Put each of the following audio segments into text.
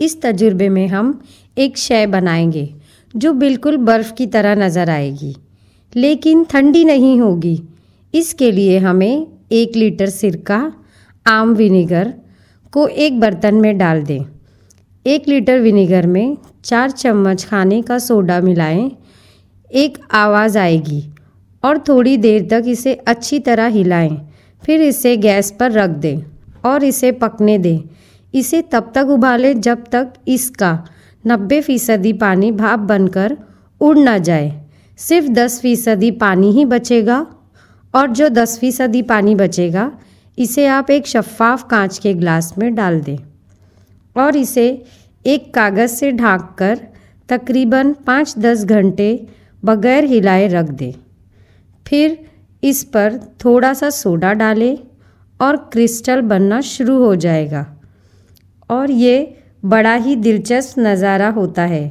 इस तजुर्बे में हम एक शय बनाएंगे जो बिल्कुल बर्फ़ की तरह नज़र आएगी लेकिन ठंडी नहीं होगी इसके लिए हमें एक लीटर सिरका आम विनीगर को एक बर्तन में डाल दें एक लीटर विनीगर में चार चम्मच खाने का सोडा मिलाएं एक आवाज़ आएगी और थोड़ी देर तक इसे अच्छी तरह हिलाएं फिर इसे गैस पर रख दें और इसे पकने दें इसे तब तक उबालें जब तक इसका 90 फीसदी पानी भाप बनकर उड़ ना जाए सिर्फ 10 फीसदी पानी ही बचेगा और जो 10 फीसदी पानी बचेगा इसे आप एक शफाफ कांच के ग्लास में डाल दें और इसे एक कागज़ से ढाँक कर तकरीबन पाँच दस घंटे बगैर हिलाए रख दें फिर इस पर थोड़ा सा सोडा डालें और क्रिस्टल बनना शुरू हो जाएगा और ये बड़ा ही दिलचस्प नज़ारा होता है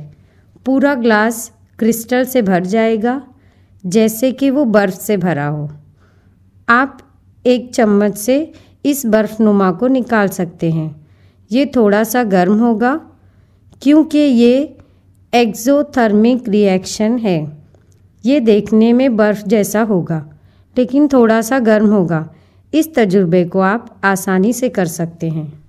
पूरा ग्लास क्रिस्टल से भर जाएगा जैसे कि वो बर्फ़ से भरा हो आप एक चम्मच से इस बर्फ़नुमा को निकाल सकते हैं ये थोड़ा सा गर्म होगा क्योंकि ये एक्जोथर्मिक रिएक्शन है ये देखने में बर्फ़ जैसा होगा लेकिन थोड़ा सा गर्म होगा इस तजुर्बे को आप आसानी से कर सकते हैं